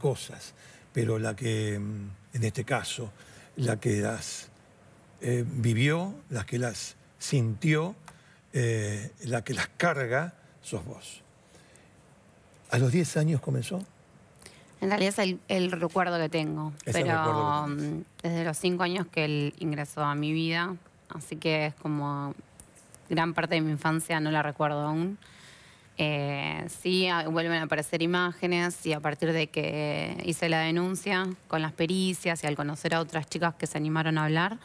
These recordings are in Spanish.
cosas, pero la que, mm, en este caso, la que las eh, vivió, la que las sintió, eh, la que las carga, sos vos. ¿A los 10 años comenzó? En realidad es el, recuerdo que tengo, pero mm, desde los 5 años que él ingresó a mi vida, así que es como gran parte de mi infancia, no la recuerdo aún. Eh, sí, ah, vuelven a aparecer imágenes y a partir de que hice la denuncia con las pericias y al conocer a otras chicas que se animaron a hablar,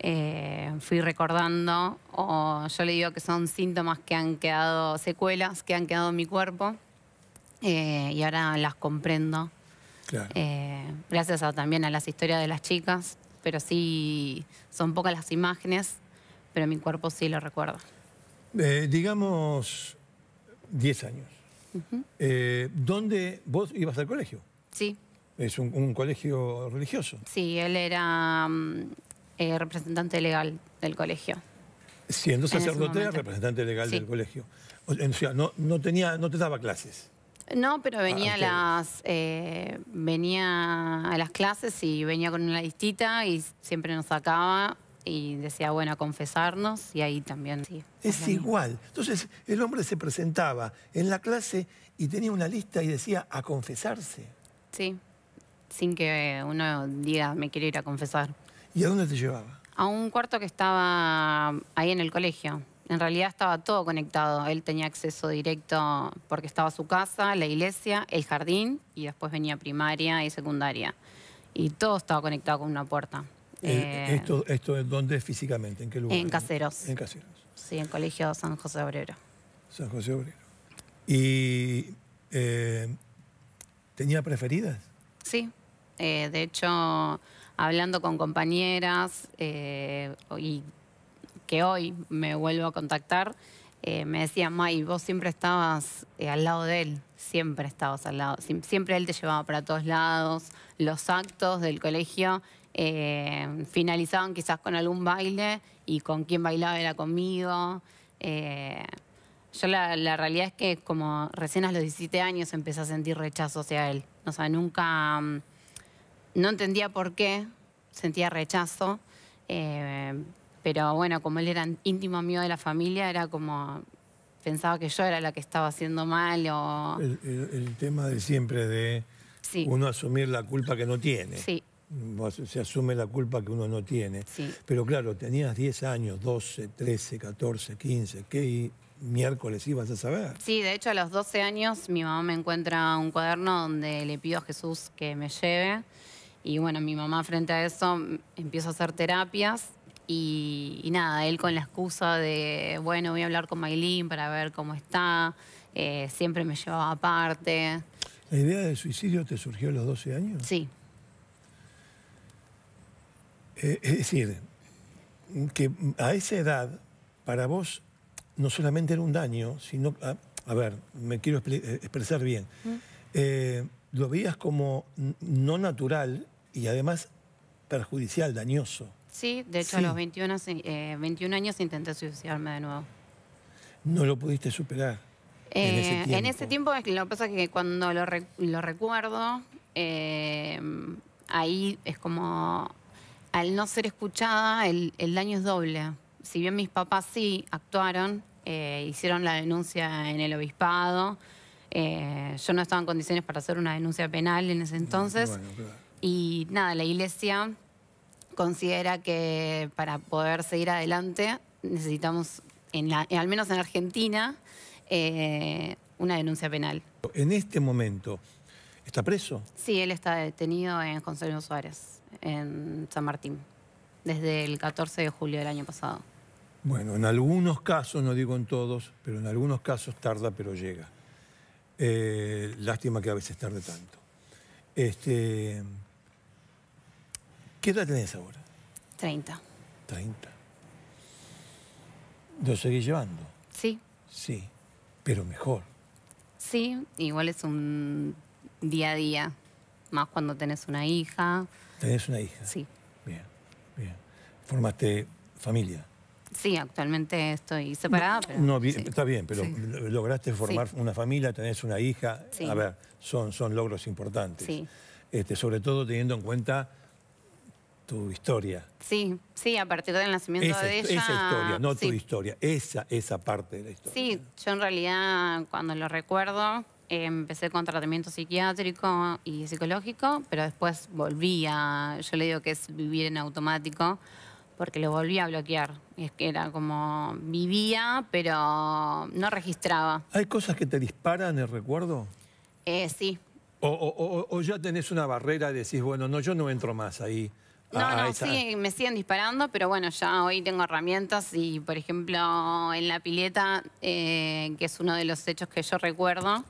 eh, fui recordando, o yo le digo que son síntomas que han quedado, secuelas que han quedado en mi cuerpo eh, y ahora las comprendo. gracias también a las historias de las chicas, pero sí son pocas las imágenes, pero mi cuerpo sí lo recuerda. digamos, 10 años. Eh, ¿Dónde vos ibas al colegio? Sí. Es un, colegio religioso. Sí, él era mm, eh, representante legal del colegio. Siendo sacerdote, era representante legal del colegio. O, sea, no, tenía, no te daba clases. No, pero venía, ah, las, eh, venía a las clases y venía con una listita y siempre nos sacaba y decía, bueno, a confesarnos y ahí también. Sí, es, igual. Entonces el hombre se presentaba en la clase y tenía una lista y decía a confesarse. Sí, sin que uno diga, me quiero ir a confesar. ¿Y a dónde te llevaba? A un cuarto que estaba ahí en el colegio. En realidad estaba todo conectado. Él tenía acceso directo porque estaba su casa, la iglesia, el jardín y después venía primaria y secundaria. Y todo estaba conectado con una puerta. Eh, eh, esto, ¿Esto en dónde físicamente? ¿En qué lugar? En Caseros. En Caseros. Sí, en Colegio San José Obrero. San José Obrero. ¿Y eh, tenía preferidas? Sí. de hecho, hablando con compañeras y que hoy me vuelvo a contactar, me decían, May, vos siempre estabas al lado de él, siempre estabas al lado, siempre él te llevaba para todos lados, los actos del colegio eh, finalizaban quizás con algún baile y con quien bailaba era conmigo. Eh, yo la, realidad es que como recién a los 17 años empecé a sentir rechazo hacia él. O sea, nunca, mm, no entendía por qué, sentía rechazo. Eh, pero bueno, como él era íntimo amigo de la familia, era como pensaba que yo era la que estaba haciendo mal o... El, tema de siempre de uno asumir la culpa que no tiene. Sí se asume la culpa que uno no tiene. Pero claro, tenías 10 años, 12, 13, 14, 15, ¿qué miércoles ibas a saber? Sí, de hecho a los 12 años mi mamá me encuentra un cuaderno donde le pido a Jesús que me lleve. Y bueno, mi mamá frente a eso empieza a hacer terapias y, nada, él con la excusa de, bueno, voy a hablar con Maylin para ver cómo está, eh, siempre me llevaba aparte. ¿La idea del suicidio te surgió a los 12 años? Sí. Eh, es decir, que a esa edad, para vos, no solamente era un daño, sino, ah, a, ver, me quiero eh, expresar bien, eh, lo veías como no natural y además perjudicial, dañoso. Sí, de hecho a los 21, años intenté suicidarme de nuevo. No lo pudiste superar. en, ese tiempo. en ese lo que pasa es que cuando lo, recuerdo, ahí es como al no ser escuchada, el, daño es doble. Si bien mis papás sí actuaron, eh, hicieron la denuncia en el obispado, eh, yo no estaba en condiciones para hacer una denuncia penal en ese mm, entonces. Y nada, la iglesia considera que para poder seguir adelante necesitamos, en la, al menos en Argentina, eh, una denuncia penal. En este momento, ¿está preso? Sí, él está detenido en José Luis Suárez en San Martín, desde el 14 de julio del año pasado. Bueno, en algunos casos, no digo en todos, pero en algunos casos tarda pero llega. Eh, lástima que a veces tarde tanto. Este, ¿Qué edad tenés ahora? 30. 30. ¿Lo seguís llevando? Sí. Sí, pero mejor. Sí, igual es un día a día más cuando tenés una hija. ¿Tenés una hija? Sí. Bien, bien. ¿Formaste familia? Sí, actualmente estoy separada. no, está bien, pero lograste formar una familia, tenés una hija. A ver, son, son logros importantes. Este, sobre todo teniendo en cuenta tu historia. Sí, sí, a partir del nacimiento de ella. Esa historia, no tu historia, esa, esa parte de la historia. Sí, yo en realidad cuando lo recuerdo, Empecé con tratamiento psiquiátrico y psicológico, pero después volví a, yo le digo que es vivir en automático, porque lo volví a bloquear. Es que era como vivía, pero no registraba. ¿Hay cosas que te disparan el recuerdo? Eh, sí. O, ya tenés una barrera y decís, bueno, no, yo no entro más ahí. No, no, sí, me siguen disparando, pero bueno, ya hoy tengo herramientas y, por ejemplo, en la pileta, eh, que es uno de los hechos que yo recuerdo,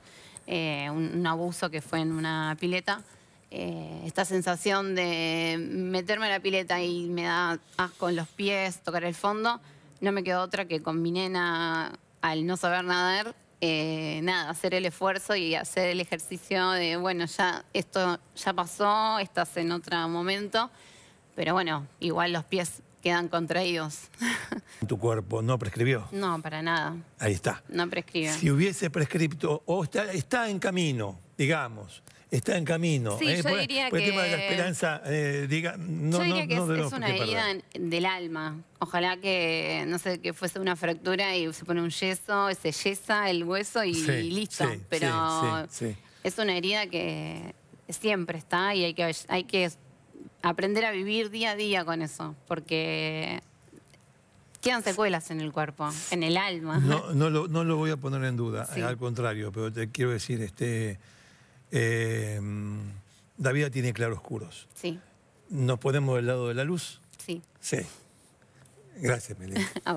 eh, un, abuso que fue en una pileta. Eh, esta sensación de meterme en la pileta y me da asco en los pies, tocar el fondo, no me quedó otra que con mi nena, al no saber nadar, eh, nada, hacer el esfuerzo y hacer el ejercicio de, bueno, ya esto ya pasó, estás en otro momento, pero bueno, igual los pies quedan contraídos. ¿Tu cuerpo no prescribió? No, para nada. Ahí está. No prescribe. Si hubiese prescripto, o está, en camino, digamos, está en camino. Sí, ¿eh? yo diría que... el tema de la esperanza, eh, diga, no, yo diría que es, una herida del alma. Ojalá que, no sé, que fuese una fractura y se pone un yeso, se yesa el hueso y, listo. Pero es una herida que siempre está y hay que, hay que aprender a vivir día a día con eso, porque quedan secuelas en el cuerpo, en el alma. No, lo, voy a poner en duda, al contrario, pero te quiero decir, este, em, la vida tiene claroscuros. Sí. Nos ponemos del lado de la luz. Sí. Sí. Gracias, Melina.